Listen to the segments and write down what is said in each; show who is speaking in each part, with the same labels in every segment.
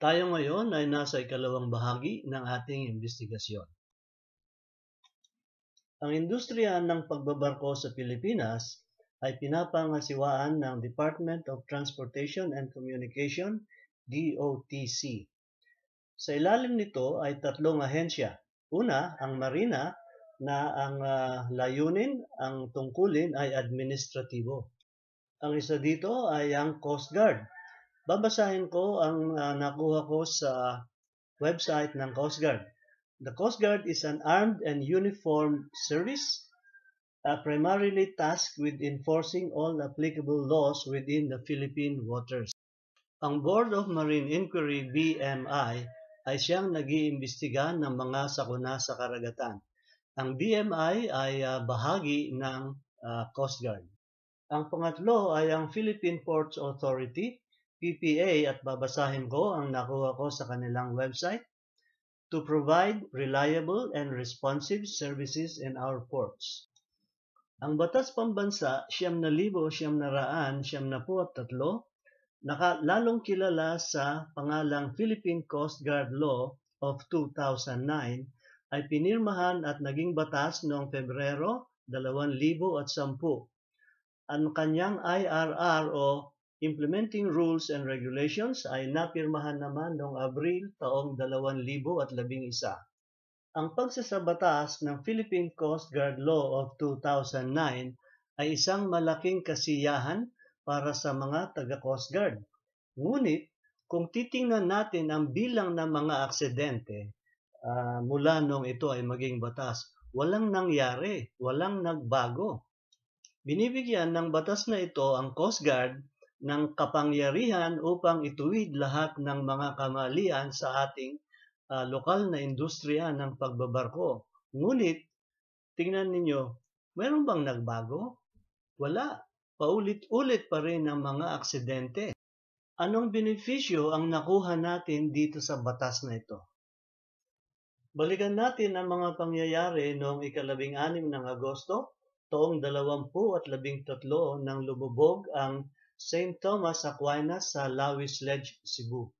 Speaker 1: Tayo ngayon ay nasa ikalawang bahagi ng ating investigasyon. Ang industriya ng pagbabarko sa Pilipinas ay pinapangasiwaan ng Department of Transportation and Communication, DOTC. Sa ilalim nito ay tatlong ahensya. Una, ang Marina na ang uh, layunin, ang tungkulin ay administratibo. Ang isa dito ay ang Coast Guard Babasahin ko ang uh, nakuha ko sa website ng Coast Guard. The Coast Guard is an armed and uniformed service uh, primarily tasked with enforcing all applicable laws within the Philippine waters. Ang Board of Marine Inquiry, BMI, ay siyang nag-iimbestiga ng mga sakuna sa karagatan. Ang BMI ay uh, bahagi ng uh, Coast Guard. Ang pangatlo ay ang Philippine Ports Authority PPA at babasahin ko ang nakuha ko sa kanilang website to provide reliable and responsive services in our ports. Ang Batas Pambansa, siyam na libo, siyam na raan, siyam na po at tatlo, naka, lalong kilala sa pangalang Philippine Coast Guard Law of 2009 ay pinirmahan at naging batas noong Pebrero 2010. Ang kanyang IRR o Implementing Rules and Regulations ay napirmahan naman noong Abril taong 2011. Ang pagsasabatas ng Philippine Coast Guard Law of 2009 ay isang malaking kasiyahan para sa mga taga-Coast Guard. Ngunit kung titingnan natin ang bilang ng mga aksidente uh, mula nung ito ay maging batas, walang nangyari, walang nagbago. Binibigyan ng batas na ito ang Coast Guard ng kapangyarihan upang ituwid lahat ng mga kamalian sa ating uh, lokal na industriya ng pagbabarko. Ngunit, tingnan ninyo, meron bang nagbago? Wala. Paulit-ulit pa rin ang mga aksidente. Anong benepisyo ang nakuha natin dito sa batas na ito? Balikan natin ang mga pangyayari noong ikalabing anim ng Agosto, taong dalawampu at labing tatlo nang lumubog ang St. Thomas Aquinas sa Lawis Ledge, Cebu.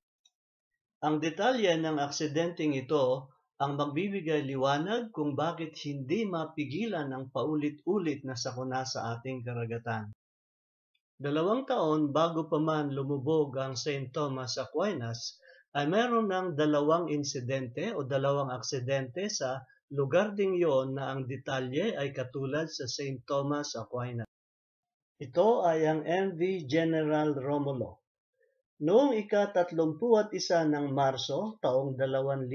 Speaker 1: Ang detalye ng aksidenteng ito ang magbibigay liwanag kung bakit hindi mapigilan ang paulit-ulit na sakuna sa ating karagatan. Dalawang taon bago pa man lumubog ang St. Thomas Aquinas, ay meron ng dalawang insidente o dalawang aksidente sa lugar ding yon na ang detalye ay katulad sa St. Thomas Aquinas. Ito ay ang MV General Romulo. Noong ika-31 ng Marso, taong 2011,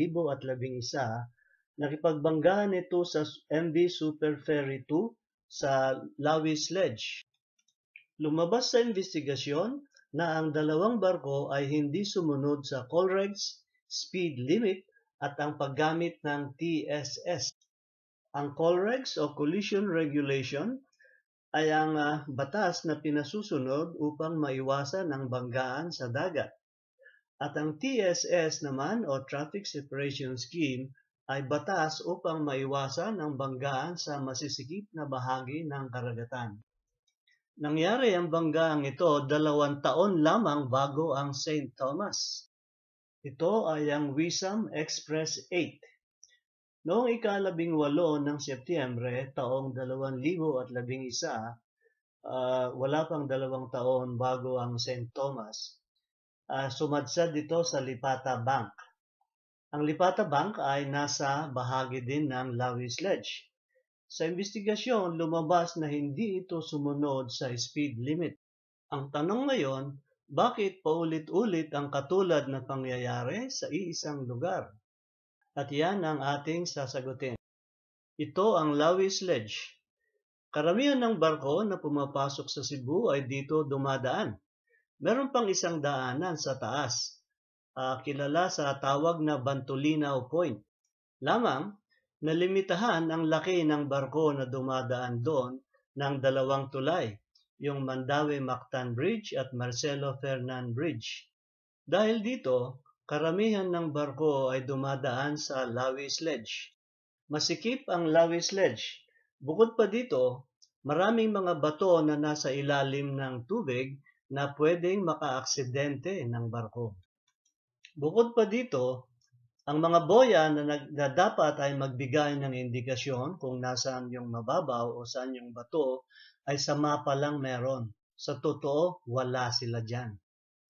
Speaker 1: nakipagbanggaan ito sa MV Super Ferry 2 sa Lawis Ledge. Lumabas sa investigasyon na ang dalawang barko ay hindi sumunod sa Colregs speed limit at ang paggamit ng TSS. Ang Colregs o Collision Regulation ay ang uh, batas na pinasusunod upang maiwasan ang banggaan sa dagat. At ang TSS naman o Traffic Separation Scheme ay batas upang maiwasan ang banggaan sa masisikip na bahagi ng karagatan. Nangyari ang banggaang ito dalawang taon lamang bago ang St. Thomas. Ito ay ang Wisam Express 8 Noong ikalabing walo ng Setyembre, taong 2011, uh, ah, wala pang dalawang taon bago ang St. Thomas, uh, sumadsad dito sa Lipata Bank. Ang Lipata Bank ay nasa bahagi din ng Lawis Ledge. Sa investigasyon, lumabas na hindi ito sumunod sa speed limit. Ang tanong ngayon, bakit paulit-ulit ang katulad na pangyayari sa iisang lugar? at yan ang ating sasagutin. Ito ang Lawi Sledge. Karamihan ng barko na pumapasok sa Cebu ay dito dumadaan. Meron pang isang daanan sa taas, uh, kilala sa tawag na Bantolinao Point. Lamang, nalimitahan ang laki ng barko na dumadaan doon ng dalawang tulay, yung Mandawi Mactan Bridge at Marcelo Fernan Bridge. Dahil dito, Karamihan ng barko ay dumadaan sa Lawi Ledge. Masikip ang Lawi Ledge. Bukod pa dito, maraming mga bato na nasa ilalim ng tubig na pwedeng makaaksidente ng barko. Bukod pa dito, ang mga boya na, nag, na dapat ay magbigay ng indikasyon kung nasaan yung mababaw o saan yung bato ay sa mapa lang meron. Sa totoo, wala sila dyan.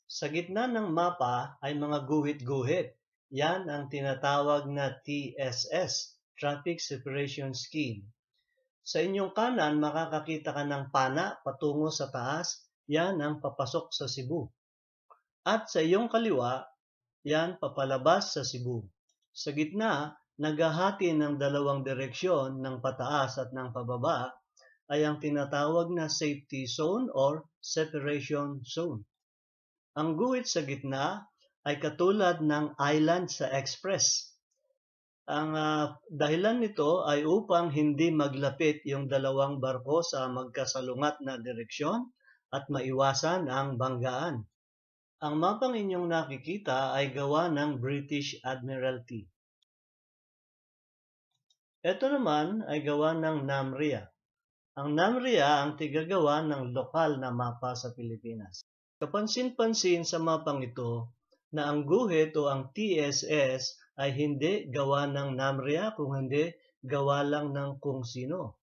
Speaker 1: Sa gitna ng mapa ay mga guhit-guhit. Yan ang tinatawag na TSS, Traffic Separation Scheme. Sa inyong kanan, makakakita ka ng pana patungo sa taas. Yan ang papasok sa Cebu. At sa iyong kaliwa, yan papalabas sa Cebu. Sa gitna, naghahati ng dalawang direksyon ng pataas at ng pababa ay ang tinatawag na safety zone or separation zone. Ang guhit sa gitna ay katulad ng island sa express. Ang uh, dahilan nito ay upang hindi maglapit yung dalawang barko sa magkasalungat na direksyon at maiwasan ang banggaan. Ang mapang inyong nakikita ay gawa ng British Admiralty. Ito naman ay gawa ng NAMRIA. Ang NAMRIA ang tigagawa ng lokal na mapa sa Pilipinas. Kapansin-pansin sa mapang ito na ang guhit o ang TSS ay hindi gawa ng Namria kung hindi gawa lang ng kung sino.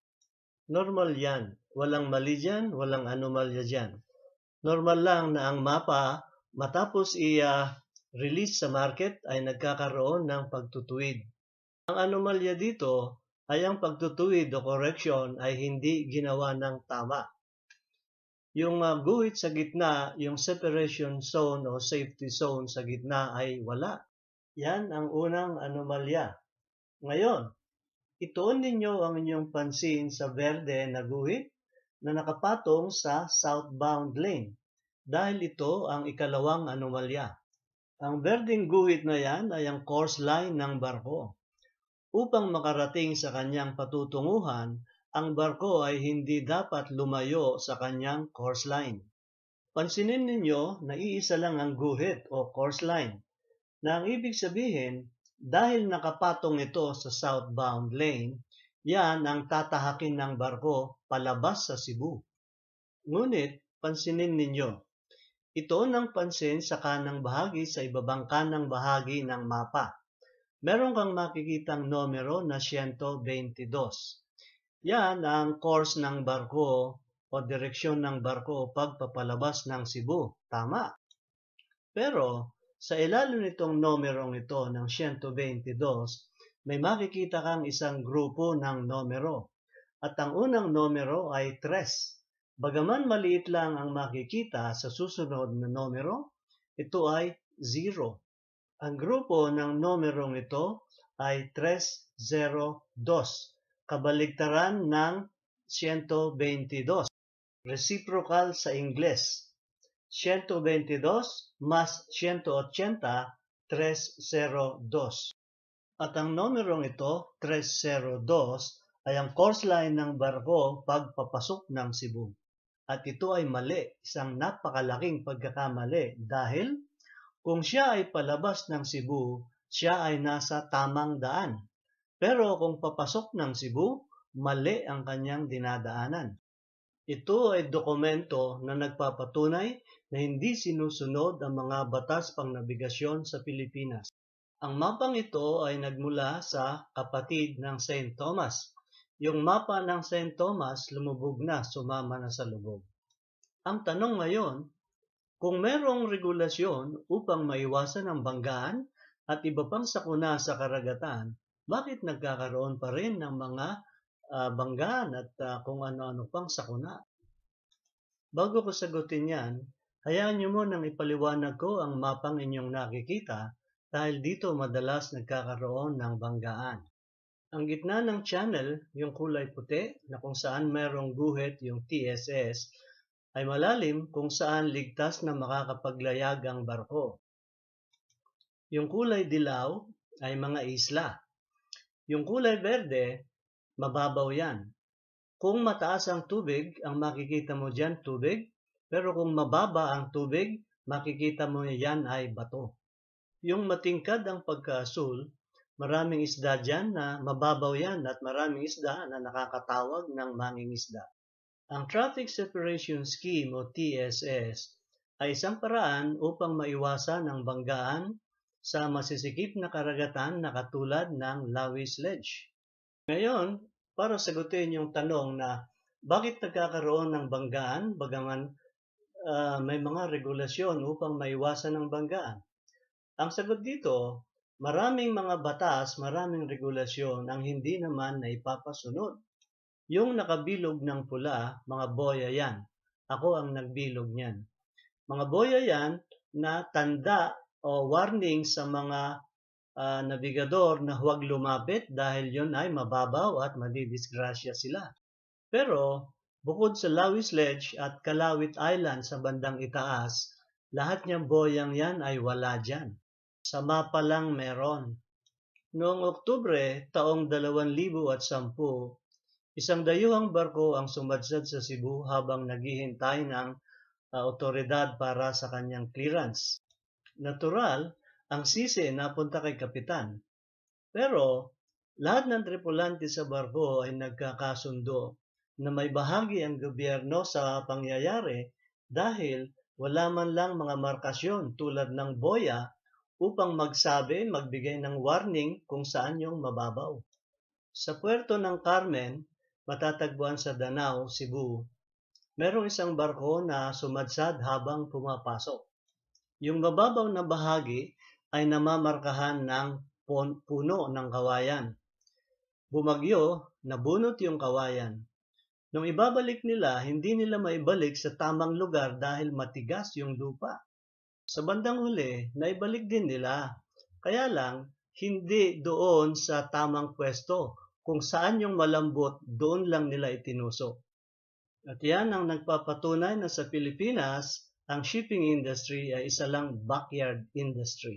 Speaker 1: Normal yan. Walang mali dyan, walang anomalya dyan. Normal lang na ang mapa matapos i-release sa market ay nagkakaroon ng pagtutuwid. Ang anomalya dito ay ang pagtutuwid o correction ay hindi ginawa ng tama. Yung uh, guhit sa gitna, yung separation zone o safety zone sa gitna ay wala. Yan ang unang anomalya. Ngayon, itoon ninyo ang inyong pansin sa verde na guhit na nakapatong sa southbound lane dahil ito ang ikalawang anomalya. Ang berdeng guhit na yan ay ang course line ng barko. Upang makarating sa kanyang patutunguhan, ang barko ay hindi dapat lumayo sa kanyang course line. Pansinin ninyo na iisa lang ang guhit o course line na ang ibig sabihin dahil nakapatong ito sa southbound lane, yan ang tatahakin ng barko palabas sa Cebu. Ngunit pansinin ninyo, ito nang pansin sa kanang bahagi sa ibabang kanang bahagi ng mapa. Meron kang makikitang numero na 122. Yan ang course ng barko o direksyon ng barko o pagpapalabas ng Cebu. Tama. Pero sa ilalim nitong numerong ito ng 122, may makikita kang isang grupo ng numero. At ang unang numero ay 3. Bagaman maliit lang ang makikita sa susunod na numero, ito ay 0. Ang grupo ng numerong ito ay 302 kabaligtaran ng 122. Reciprocal sa Ingles. 122 mas 180, 302. At ang numerong ito, 302, ay ang course line ng barko pagpapasok ng Cebu. At ito ay mali, isang napakalaking pagkakamali dahil kung siya ay palabas ng Cebu, siya ay nasa tamang daan. Pero kung papasok ng Cebu, mali ang kanyang dinadaanan. Ito ay dokumento na nagpapatunay na hindi sinusunod ang mga batas pang nabigasyon sa Pilipinas. Ang mapang ito ay nagmula sa kapatid ng St. Thomas. Yung mapa ng St. Thomas lumubog na, sumama na sa lubog. Ang tanong ngayon, kung merong regulasyon upang maiwasan ang banggaan at iba pang sakuna sa karagatan, bakit nagkakaroon pa rin ng mga uh, banggaan at uh, kung ano-ano pang sakuna? Bago ko sagutin yan, hayaan nyo munang ipaliwanag ko ang mapang inyong nakikita dahil dito madalas nagkakaroon ng banggaan. Ang gitna ng channel, yung kulay puti na kung saan mayroong guhit yung TSS, ay malalim kung saan ligtas na makakapaglayag ang barko. Yung kulay dilaw ay mga isla yung kulay berde, mababaw yan. Kung mataas ang tubig, ang makikita mo dyan tubig, pero kung mababa ang tubig, makikita mo yan ay bato. Yung matingkad ang pagkaasul, maraming isda dyan na mababaw yan at maraming isda na nakakatawag ng mangingisda. Ang Traffic Separation Scheme o TSS ay isang paraan upang maiwasan ang banggaan sa masisikip na karagatan na katulad ng Lewis Ledge. Ngayon, para sagutin yung tanong na bakit nagkakaroon ng banggaan bagaman uh, may mga regulasyon upang maiwasan ng banggaan? Ang sagot dito, maraming mga batas, maraming regulasyon ang hindi naman na ipapasunod. Yung nakabilog ng pula, mga boya yan. Ako ang nagbilog niyan. Mga boya yan na tanda o warning sa mga uh, nabigador na huwag lumapit dahil yon ay mababaw at madidisgrasya sila. Pero bukod sa Lawis Ledge at Kalawit Island sa bandang itaas, lahat niyang boyang yan ay wala dyan. Sa mapa lang meron. Noong Oktubre, taong 2010, isang dayuhang barko ang sumadsad sa Cebu habang naghihintay ng uh, ah, otoridad para sa kanyang clearance. Natural, ang sisi napunta kay Kapitan. Pero, lahat ng tripulante sa barko ay nagkakasundo na may bahagi ang gobyerno sa pangyayari dahil wala man lang mga markasyon tulad ng boya upang magsabi, magbigay ng warning kung saan yung mababaw. Sa puerto ng Carmen, matatagpuan sa Danao, Cebu, merong isang barko na sumadsad habang pumapasok. Yung mababaw na bahagi ay namamarkahan ng puno ng kawayan. Bumagyo, nabunot yung kawayan. Nung ibabalik nila, hindi nila maibalik sa tamang lugar dahil matigas yung lupa. Sa bandang huli, naibalik din nila. Kaya lang, hindi doon sa tamang pwesto. Kung saan yung malambot, doon lang nila itinuso. At yan ang nagpapatunay na sa Pilipinas, ang shipping industry ay isa lang backyard industry.